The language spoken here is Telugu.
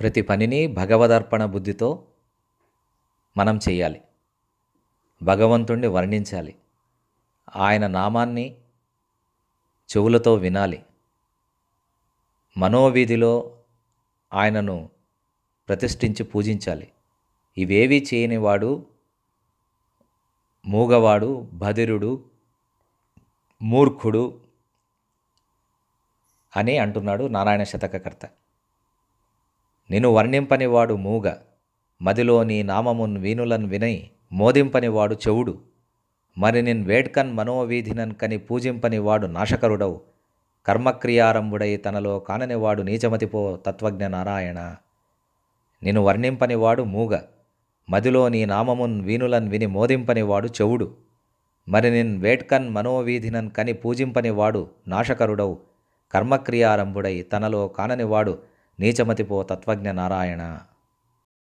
ప్రతి పనిని భగవదర్పణ బుద్ధితో మనం చేయాలి భగవంతుణ్ణి వర్ణించాలి ఆయన నామాన్ని చెవులతో వినాలి మనోవీధిలో ఆయనను ప్రతిష్ఠించి పూజించాలి ఇవేవీ చేయనివాడు మూగవాడు భదిరుడు మూర్ఖుడు అని అంటున్నాడు నారాయణ శతకకర్త నిను వర్ణింపనివాడు మూగ మదిలో నీ నామమున్ వీనులను వినై మోదింపనివాడు చెవుడు మరి నిన్ వేడ్కన్ మనోవీధినన్ కని పూజింపనివాడు నాశకరుడవు కర్మక్రియారంభుడై తనలో కాననివాడు నీచమతిపో తత్వజ్ఞ నారాయణ నిను వర్ణింపనివాడు మూగ మదిలో నీ నామమున్ వీనులన్ విని మోదింపనివాడు చెవుడు మరి నిన్ వేట్కన్ మనోవీధినన్ కని పూజింపనివాడు నాశకరుడవు కర్మక్రియారంభుడై తనలో కాననివాడు నీచమతిపో తత్వజ్ఞ నారాయణ